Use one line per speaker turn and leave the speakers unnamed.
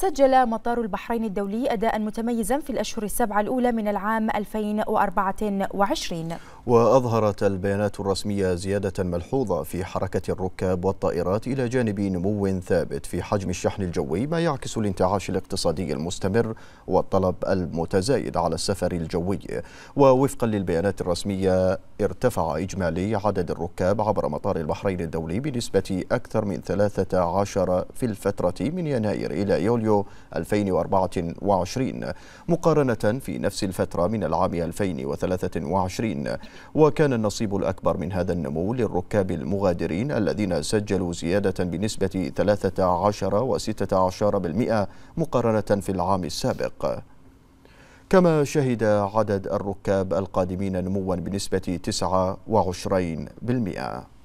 سجل مطار البحرين الدولي أداء متميزا في الأشهر السبعة الأولى من العام 2024
وأظهرت البيانات الرسمية زيادة ملحوظة في حركة الركاب والطائرات إلى جانب نمو ثابت في حجم الشحن الجوي ما يعكس الانتعاش الاقتصادي المستمر والطلب المتزايد على السفر الجوي ووفقا للبيانات الرسمية ارتفع إجمالي عدد الركاب عبر مطار البحرين الدولي بنسبة أكثر من 13 في الفترة من يناير إلى يوليو 2024 مقارنة في نفس الفترة من العام 2023 وكان النصيب الأكبر من هذا النمو للركاب المغادرين الذين سجلوا زيادة بنسبة 13 و16% مقارنة في العام السابق كما شهد عدد الركاب القادمين نموا بنسبة
29%